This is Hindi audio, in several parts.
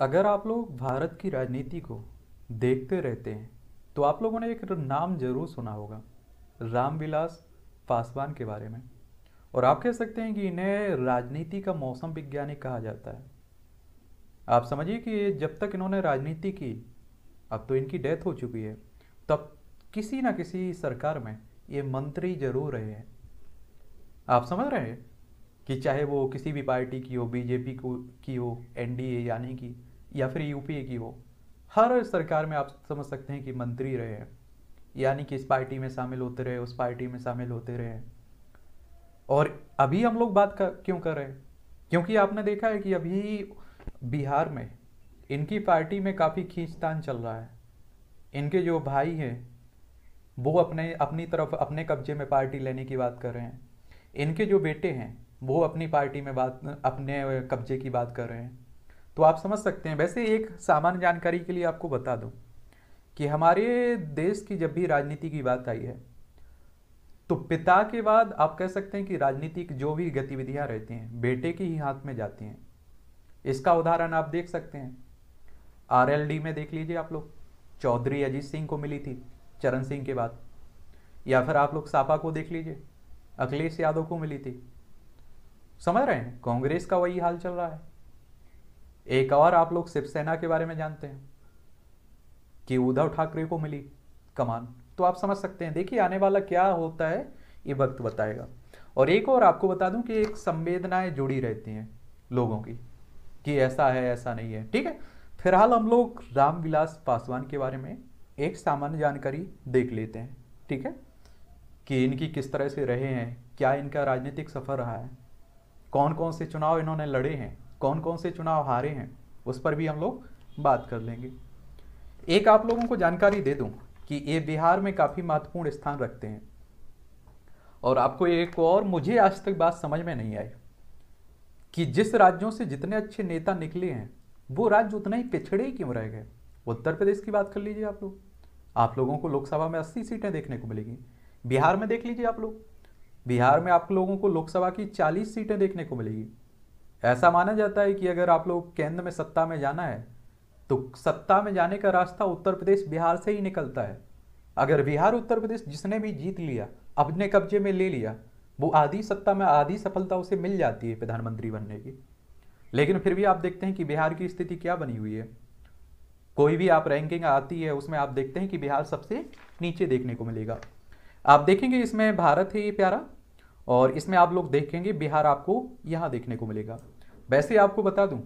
अगर आप लोग भारत की राजनीति को देखते रहते हैं तो आप लोगों ने एक नाम जरूर सुना होगा रामविलास पासवान के बारे में और आप कह सकते हैं कि इन्हें राजनीति का मौसम विज्ञानी कहा जाता है आप समझिए कि जब तक इन्होंने राजनीति की अब तो इनकी डेथ हो चुकी है तब किसी ना किसी सरकार में ये मंत्री जरूर रहे हैं आप समझ रहे हैं कि चाहे वो किसी भी पार्टी की हो बीजेपी को की हो एनडीए यानी कि या फिर यूपीए की हो हर सरकार में आप समझ सकते हैं कि मंत्री रहे हैं यानी कि इस पार्टी में शामिल होते रहे उस पार्टी में शामिल होते रहे और अभी हम लोग बात कर क्यों कर रहे हैं क्योंकि आपने देखा है कि अभी बिहार में इनकी पार्टी में काफ़ी खींचतान चल रहा है इनके जो भाई हैं वो अपने अपनी तरफ अपने कब्जे में पार्टी लेने की बात कर रहे हैं इनके जो बेटे हैं वो अपनी पार्टी में बात अपने कब्जे की बात कर रहे हैं तो आप समझ सकते हैं वैसे एक सामान्य जानकारी के लिए आपको बता दूं कि हमारे देश की जब भी राजनीति की बात आई है तो पिता के बाद आप कह सकते हैं कि राजनीतिक जो भी गतिविधियां रहती हैं बेटे के ही हाथ में जाती हैं इसका उदाहरण आप देख सकते हैं आरएलडी में देख लीजिए आप लोग चौधरी अजीत सिंह को मिली थी चरण सिंह के बाद या फिर आप लोग सापा को देख लीजिए अखिलेश यादव को मिली थी समझ रहे हैं कांग्रेस का वही हाल चल रहा है एक और आप लोग शिवसेना के बारे में जानते हैं कि उद्धव ठाकरे को मिली कमान तो आप समझ सकते हैं देखिए आने वाला क्या होता है ये वक्त बताएगा और एक और आपको बता दूं कि एक संवेदनाएं जुड़ी रहती हैं लोगों की कि ऐसा है ऐसा नहीं है ठीक है फिलहाल हम लोग रामविलास पासवान के बारे में एक सामान्य जानकारी देख लेते हैं ठीक है कि इनकी किस तरह से रहे हैं क्या इनका राजनीतिक सफ़र रहा है कौन कौन से चुनाव इन्होंने लड़े हैं कौन कौन से चुनाव हारे हैं उस पर भी हम लोग बात कर लेंगे एक आप लोगों को जानकारी दे दूं कि ये बिहार में काफ़ी महत्वपूर्ण स्थान रखते हैं और आपको एक और मुझे आज तक बात समझ में नहीं आई कि जिस राज्यों से जितने अच्छे नेता निकले हैं वो राज्य उतना ही पिछड़े ही क्यों रह गए उत्तर प्रदेश की बात कर लीजिए आप लोग आप लोगों को लोकसभा में अस्सी सीटें देखने को मिलेगी बिहार में देख लीजिए आप लोग बिहार में आप लोगों को लोकसभा की चालीस सीटें देखने को मिलेगी ऐसा माना जाता है कि अगर आप लोग केंद्र में सत्ता में जाना है तो सत्ता में जाने का रास्ता उत्तर प्रदेश बिहार से ही निकलता है अगर बिहार उत्तर प्रदेश जिसने भी जीत लिया अपने कब्जे में ले लिया वो आधी सत्ता में आधी सफलता उसे मिल जाती है प्रधानमंत्री बनने की लेकिन फिर भी आप देखते हैं कि बिहार की स्थिति क्या बनी हुई है कोई भी आप रैंकिंग आती है उसमें आप देखते हैं कि बिहार सबसे नीचे देखने को मिलेगा आप देखेंगे इसमें भारत ही प्यारा और इसमें आप लोग देखेंगे बिहार आपको यहाँ देखने को मिलेगा वैसे आपको बता दूँ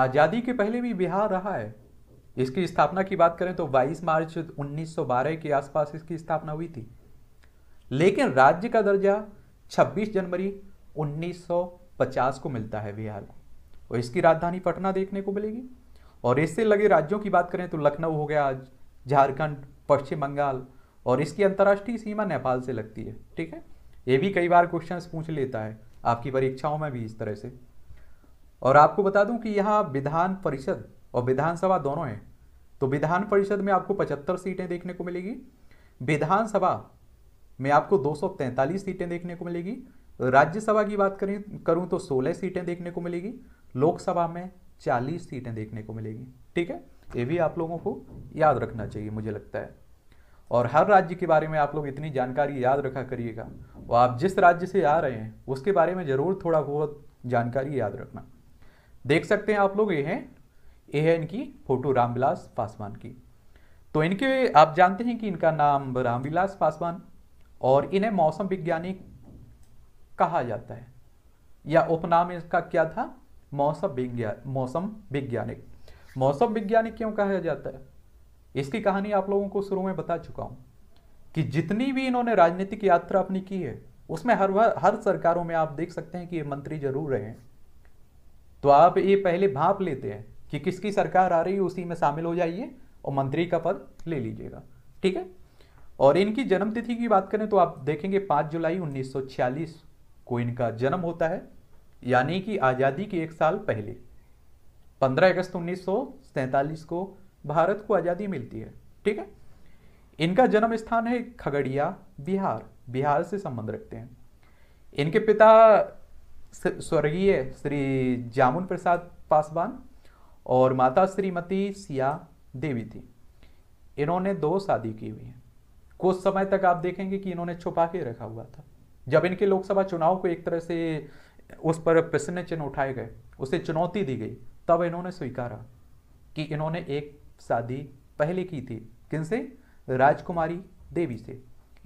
आज़ादी के पहले भी बिहार रहा है इसकी स्थापना की बात करें तो 22 मार्च 1912 के आसपास इसकी स्थापना हुई थी लेकिन राज्य का दर्जा 26 जनवरी 1950 को मिलता है बिहार को और इसकी राजधानी पटना देखने को मिलेगी और इससे लगे राज्यों की बात करें तो लखनऊ हो गया आज झारखंड पश्चिम बंगाल और इसकी अंतर्राष्ट्रीय सीमा नेपाल से लगती है ठीक है ये भी कई बार क्वेश्चन पूछ लेता है आपकी परीक्षाओं में भी इस तरह से और आपको बता दूं कि यहाँ विधान परिषद और विधानसभा दोनों हैं तो विधान परिषद में आपको पचहत्तर सीटें देखने को मिलेगी विधानसभा में आपको 243 सीटें देखने को मिलेगी राज्यसभा की बात करें करूँ तो 16 सीटें देखने को मिलेगी लोकसभा में 40 सीटें देखने को मिलेगी ठीक है ये भी आप लोगों को याद रखना चाहिए मुझे लगता है और हर राज्य के बारे में आप लोग इतनी जानकारी याद रखा करिएगा और आप जिस राज्य से आ रहे हैं उसके बारे में ज़रूर थोड़ा बहुत जानकारी याद रखना देख सकते हैं आप लोग ये हैं ये है इनकी फ़ोटो रामविलास पासवान की तो इनके आप जानते हैं कि इनका नाम रामविलास पासवान और इन्हें मौसम विज्ञानी कहा जाता है या उपनाम इसका क्या था मौसम विज्ञान मौसम विज्ञानिक मौसम विज्ञानिक क्यों कहा जाता है इसकी कहानी आप लोगों को शुरू में बता चुका हूं कि जितनी भी इन्होंने राजनीतिक यात्रा अपनी की है उसमें हर हर सरकारों में आप देख सकते हैं कि ये मंत्री जरूर रहे तो आप ये पहले भाप लेते हैं कि किसकी सरकार आ रही है उसी में शामिल हो जाइए और मंत्री का पद ले लीजिएगा ठीक है और इनकी जन्मतिथि की बात करें तो आप देखेंगे पांच जुलाई उन्नीस को इनका जन्म होता है यानी कि आज़ादी के एक साल पहले 15 अगस्त उन्नीस को भारत को आज़ादी मिलती है ठीक है इनका जन्म स्थान है खगड़िया बिहार बिहार से संबंध रखते हैं इनके पिता स्वर्गीय श्री जामुन प्रसाद पासवान और माता श्रीमती सिया देवी थी इन्होंने दो शादी की हुई है कुछ समय तक आप देखेंगे कि इन्होंने छुपा के रखा हुआ था जब इनके लोकसभा चुनाव को एक तरह से उस पर प्रश्न चिन्ह उठाए गए उसे चुनौती दी गई तब इन्होंने स्वीकारा कि इन्होंने एक शादी पहले की थी किनसे राजकुमारी देवी से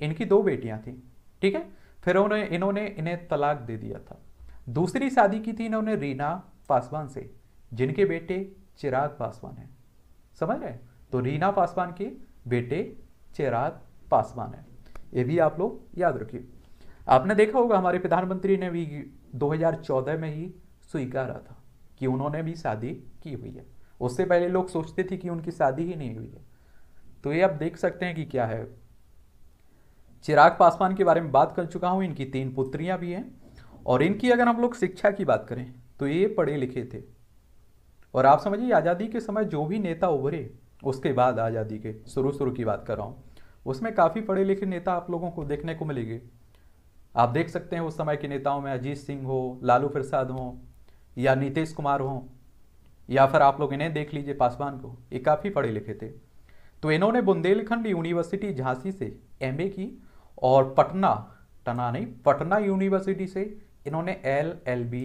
इनकी दो बेटियां थी ठीक है फिर उन्होंने इन्होंने इन्हें तलाक दे दिया था दूसरी शादी की थी इन्होंने रीना पासवान से जिनके बेटे चिराग पासवान हैं समझ रहे तो रीना पासवान के बेटे चिराग पासवान हैं ये भी आप लोग याद रखिए आपने देखा होगा हमारे प्रधानमंत्री ने भी 2014 में ही स्वीकारा था कि उन्होंने भी शादी की हुई है उससे पहले लोग सोचते थे कि उनकी शादी ही नहीं हुई है तो ये आप देख सकते हैं कि क्या है चिराग पासवान के बारे में बात कर चुका हूँ इनकी तीन पुत्रियाँ भी हैं और इनकी अगर हम लोग शिक्षा की बात करें तो ये पढ़े लिखे थे और आप समझिए आज़ादी के समय जो भी नेता उभरे उसके बाद आज़ादी के शुरू शुरू की बात कर रहा हूँ उसमें काफ़ी पढ़े लिखे नेता आप लोगों को देखने को मिलेंगे आप देख सकते हैं उस समय के नेताओं में अजीत सिंह हो लालू प्रसाद हों या नीतीश कुमार हों या फिर आप लोग इन्हें देख लीजिए पासवान को ये काफ़ी पढ़े लिखे थे तो इन्होंने बुंदेलखंड यूनिवर्सिटी झांसी से एम की और पटना टना नहीं पटना यूनिवर्सिटी से इन्होंने एल एल बी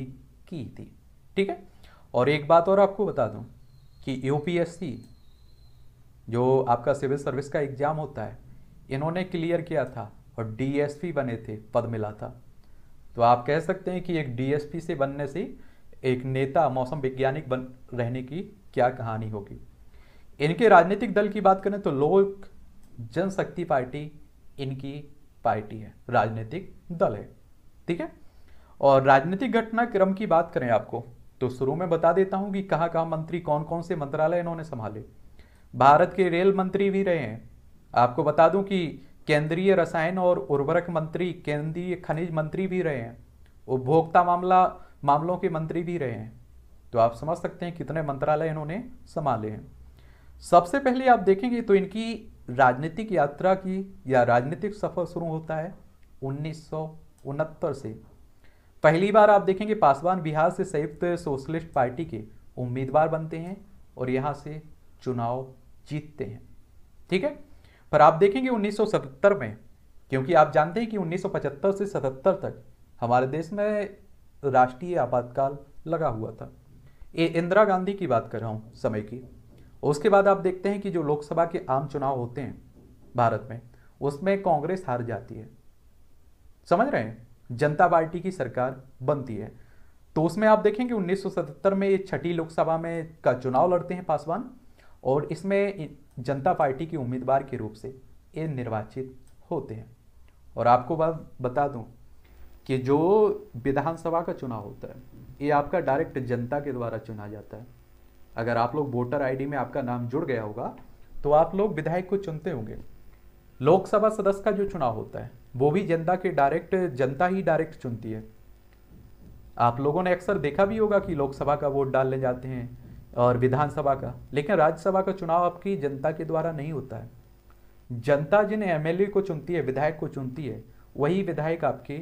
की थी ठीक है और एक बात और आपको बता दूं कि यूपीएससी जो आपका सिविल सर्विस का एग्ज़ाम होता है इन्होंने क्लियर किया था और डीएसपी बने थे पद मिला था तो आप कह सकते हैं कि एक डीएसपी से बनने से एक नेता मौसम वैज्ञानिक बन रहने की क्या कहानी होगी इनके राजनीतिक दल की बात करें तो लोक जनशक्ति पार्टी इनकी पार्टी है राजनीतिक दल है ठीक है और राजनीतिक घटनाक्रम की बात करें आपको तो शुरू में बता देता हूं कि कहां कहां मंत्री कौन कौन से मंत्रालय इन्होंने संभाले भारत के रेल मंत्री भी रहे हैं आपको बता दूं कि केंद्रीय रसायन और उर्वरक मंत्री केंद्रीय खनिज मंत्री भी रहे हैं उपभोक्ता मामला मामलों के मंत्री भी रहे हैं तो आप समझ सकते हैं कितने मंत्रालय इन्होंने संभाले हैं सबसे पहले आप देखेंगे तो इनकी राजनीतिक यात्रा की या राजनीतिक सफर शुरू होता है उन्नीस से पहली बार आप देखेंगे पासवान बिहार से संयुक्त सोशलिस्ट पार्टी के उम्मीदवार बनते हैं और यहाँ से चुनाव जीतते हैं ठीक है पर आप देखेंगे 1977 में क्योंकि आप जानते हैं कि 1975 से 77 तक हमारे देश में राष्ट्रीय आपातकाल लगा हुआ था ये इंदिरा गांधी की बात कर रहा हूँ समय की उसके बाद आप देखते हैं कि जो लोकसभा के आम चुनाव होते हैं भारत में उसमें कांग्रेस हार जाती है समझ रहे हैं जनता पार्टी की सरकार बनती है तो उसमें आप देखें कि 1977 में ये छठी लोकसभा में का चुनाव लड़ते हैं पासवान और इसमें जनता पार्टी के उम्मीदवार के रूप से ये निर्वाचित होते हैं और आपको बात बता दूं कि जो विधानसभा का चुनाव होता है ये आपका डायरेक्ट जनता के द्वारा चुना जाता है अगर आप लोग वोटर आईडी में आपका नाम जुड़ गया होगा तो आप लोग विधायक को चुनते होंगे लोकसभा सदस्य का जो चुनाव होता है वो भी जनता के डायरेक्ट जनता ही डायरेक्ट चुनती है आप लोगों ने अक्सर देखा भी होगा कि लोकसभा का वोट डालने जाते हैं और विधानसभा का लेकिन राज्यसभा का चुनाव आपकी जनता के द्वारा नहीं होता है जनता जिन एमएलए को चुनती है विधायक को चुनती है वही विधायक आपके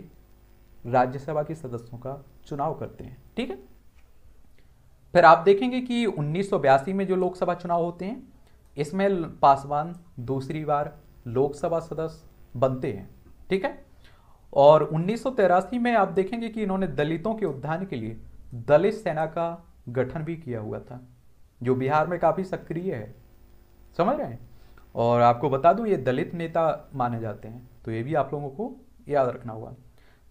राज्यसभा के सदस्यों का चुनाव करते हैं ठीक है फिर आप देखेंगे कि उन्नीस में जो लोकसभा चुनाव होते हैं इसमें पासवान दूसरी बार लोकसभा सदस्य बनते हैं ठीक है और उन्नीस में आप देखेंगे कि इन्होंने दलितों के उद्यान के लिए दलित सेना का गठन भी किया हुआ था जो बिहार में काफ़ी सक्रिय है समझ रहे हैं और आपको बता दूं ये दलित नेता माने जाते हैं तो ये भी आप लोगों को याद रखना होगा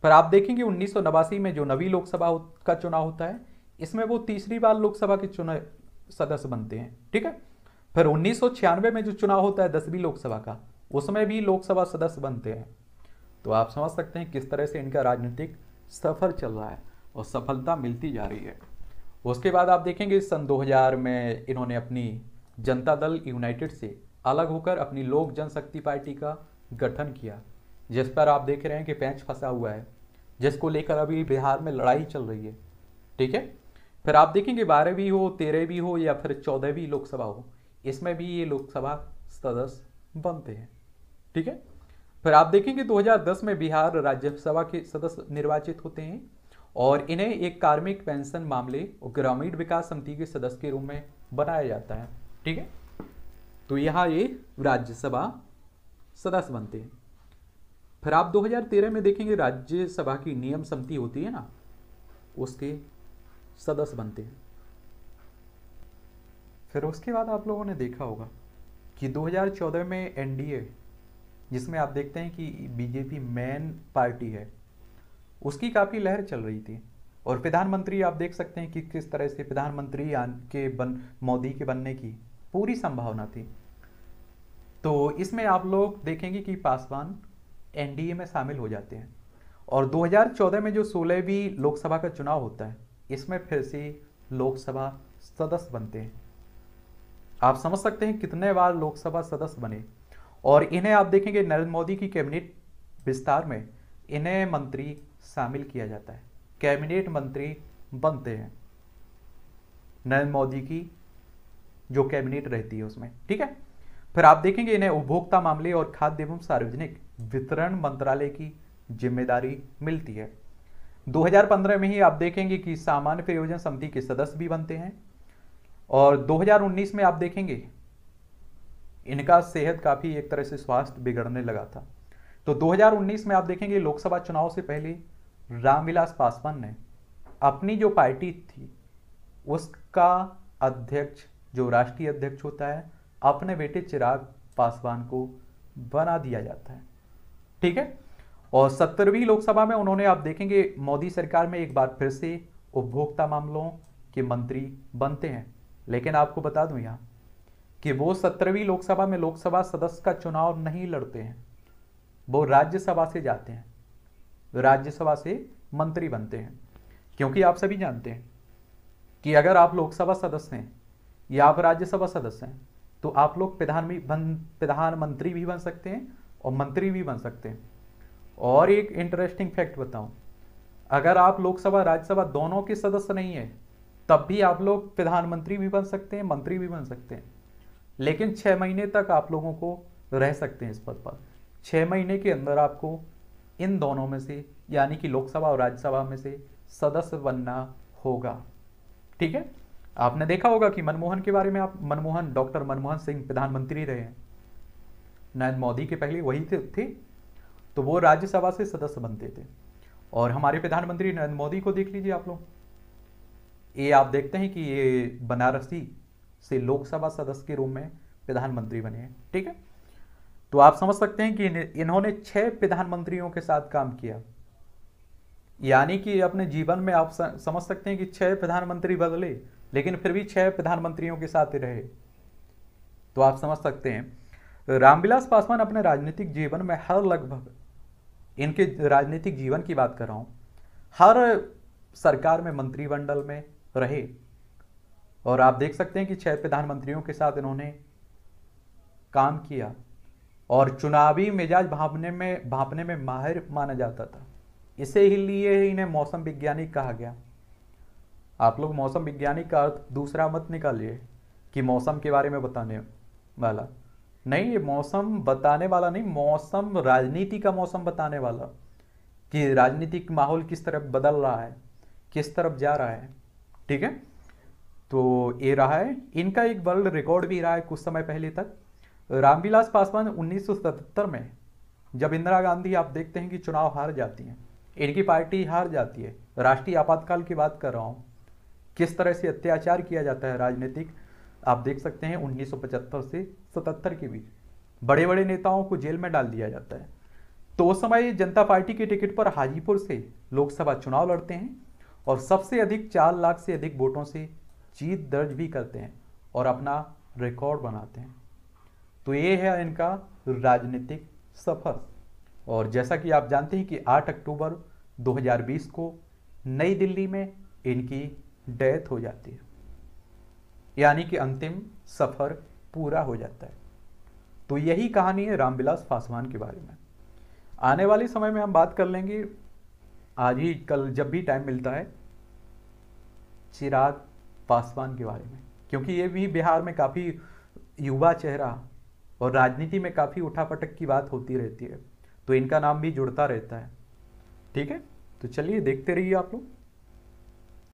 पर आप देखेंगे उन्नीस में जो नवी लोकसभा का चुनाव होता है इसमें वो तीसरी बार लोकसभा के चुनाव सदस्य बनते हैं ठीक है फिर उन्नीस में जो चुनाव होता है दसवीं लोकसभा का उसमें भी लोकसभा सदस्य बनते हैं तो आप समझ सकते हैं किस तरह से इनका राजनीतिक सफर चल रहा है और सफलता मिलती जा रही है उसके बाद आप देखेंगे सन 2000 में इन्होंने अपनी जनता दल यूनाइटेड से अलग होकर अपनी लोक जनशक्ति पार्टी का गठन किया जिस पर आप देख रहे हैं कि पैंच फंसा हुआ है जिसको लेकर अभी बिहार में लड़ाई चल रही है ठीक है फिर आप देखेंगे बारहवीं हो तेरहवीं हो या फिर चौदहवीं लोकसभा हो इसमें भी ये लोकसभा सदस्य बनते हैं ठीक है फिर आप देखेंगे 2010 में बिहार राज्यसभा के सदस्य निर्वाचित होते हैं और इन्हें एक कार्मिक पेंशन मामले और ग्रामीण विकास समिति के सदस्य के रूप में बनाया जाता है ठीक है तो यहाँ ये राज्यसभा सदस्य बनते हैं फिर आप 2013 में देखेंगे राज्यसभा की नियम समिति होती है ना उसके सदस्य बनते हैं फिर उसके बाद आप लोगों ने देखा होगा कि 2014 में एनडीए जिसमें आप देखते हैं कि बीजेपी मेन पार्टी है उसकी काफ़ी लहर चल रही थी और प्रधानमंत्री आप देख सकते हैं कि किस तरह से प्रधानमंत्री के बन मोदी के बनने की पूरी संभावना थी तो इसमें आप लोग देखेंगे कि पासवान एनडीए में शामिल हो जाते हैं और 2014 में जो सोलहवीं लोकसभा का चुनाव होता है इसमें फिर से लोकसभा सदस्य बनते हैं आप समझ सकते हैं कितने बार लोकसभा सदस्य बने और इन्हें आप देखेंगे नरेंद्र मोदी की कैबिनेट विस्तार में इन्हें मंत्री शामिल किया जाता है कैबिनेट मंत्री बनते हैं नरेंद्र मोदी की जो कैबिनेट रहती है उसमें ठीक है फिर आप देखेंगे इन्हें उपभोक्ता मामले और खाद्य एवं सार्वजनिक वितरण मंत्रालय की जिम्मेदारी मिलती है 2015 में ही आप देखेंगे कि सामान्य प्रयोजन समिति के सदस्य भी बनते हैं और 2019 में आप देखेंगे इनका सेहत काफी एक तरह से स्वास्थ्य बिगड़ने लगा था तो 2019 में आप देखेंगे लोकसभा चुनाव से पहले रामविलास पासवान ने अपनी जो पार्टी थी उसका अध्यक्ष जो राष्ट्रीय अध्यक्ष होता है अपने बेटे चिराग पासवान को बना दिया जाता है ठीक है और सत्तरवीं लोकसभा में उन्होंने आप देखेंगे मोदी सरकार में एक बार फिर से उपभोक्ता मामलों के मंत्री बनते हैं लेकिन आपको बता दूं यहां कि वो सत्तरवीं लोकसभा में लोकसभा सदस्य का चुनाव नहीं लड़ते हैं वो राज्यसभा से जाते हैं राज्यसभा से मंत्री बनते हैं क्योंकि आप सभी जानते हैं कि अगर आप लोकसभा सदस्य हैं या आप राज्यसभा सदस्य हैं तो आप लोग प्रधान प्रधानमंत्री भी बन सकते हैं और मंत्री भी बन सकते हैं और एक इंटरेस्टिंग फैक्ट बताऊं अगर आप लोकसभा राज्यसभा दोनों के सदस्य नहीं है तब भी आप लोग प्रधानमंत्री भी बन सकते हैं मंत्री भी बन सकते हैं लेकिन छः महीने तक आप लोगों को रह सकते हैं इस पद पर छः महीने के अंदर आपको इन दोनों में से यानी कि लोकसभा और राज्यसभा में से सदस्य बनना होगा ठीक है आपने देखा होगा कि मनमोहन के बारे में आप मनमोहन डॉक्टर मनमोहन सिंह प्रधानमंत्री रहे हैं नरेंद्र मोदी के पहले वही थे, थे तो वो राज्यसभा से सदस्य बनते थे और हमारे प्रधानमंत्री नरेंद्र मोदी को देख लीजिए आप लोग ये आप देखते हैं कि ये बनारसी से लोकसभा सदस्य के रूप में प्रधानमंत्री बने हैं ठीक है तो आप समझ सकते हैं कि इन्होंने छह प्रधानमंत्रियों के साथ काम किया यानी कि अपने जीवन में आप समझ सकते हैं कि छह प्रधानमंत्री बदले लेकिन फिर भी छह प्रधानमंत्रियों के साथ रहे तो आप समझ सकते हैं रामविलास पासवान अपने राजनीतिक जीवन में हर लगभग इनके राजनीतिक जीवन की बात कर रहा हूँ हर सरकार में मंत्रिमंडल में रहे और आप देख सकते हैं कि छह प्रधानमंत्रियों के साथ इन्होंने काम किया और चुनावी मिजाज भापने में भापने में माहिर माना जाता था इसे ही लिए इन्हें मौसम विज्ञानी कहा गया आप लोग मौसम विज्ञानी का अर्थ दूसरा मत निकालिए कि मौसम के बारे में बताने वाला नहीं ये मौसम बताने वाला नहीं मौसम राजनीति का मौसम बताने वाला कि राजनीतिक माहौल किस तरफ बदल रहा है किस तरफ जा रहा है ठीक है तो ये रहा है इनका एक वर्ल्ड रिकॉर्ड भी रहा है कुछ समय पहले तक रामविलास पासवान 1977 में जब इंदिरा गांधी आप देखते हैं कि चुनाव हार जाती हैं इनकी पार्टी हार जाती है राष्ट्रीय आपातकाल की बात कर रहा हूँ किस तरह से अत्याचार किया जाता है राजनीतिक आप देख सकते हैं 1975 से 77 के बीच बड़े बड़े नेताओं को जेल में डाल दिया जाता है तो उस समय जनता पार्टी के टिकट पर हाजीपुर से लोकसभा चुनाव लड़ते हैं और सबसे अधिक चार लाख से अधिक वोटों से जीत दर्ज भी करते हैं और अपना रिकॉर्ड बनाते हैं तो ये है इनका राजनीतिक सफर और जैसा कि आप जानते हैं कि 8 अक्टूबर 2020 को नई दिल्ली में इनकी डेथ हो जाती है यानी कि अंतिम सफ़र पूरा हो जाता है तो यही कहानी है रामविलास पासवान के बारे में आने वाले समय में हम बात कर लेंगे आज ही कल जब भी टाइम मिलता है चिराग पासवान के बारे में क्योंकि ये भी बिहार में काफ़ी युवा चेहरा और राजनीति में काफ़ी उठापटक की बात होती रहती है तो इनका नाम भी जुड़ता रहता है ठीक है तो चलिए देखते रहिए आप लोग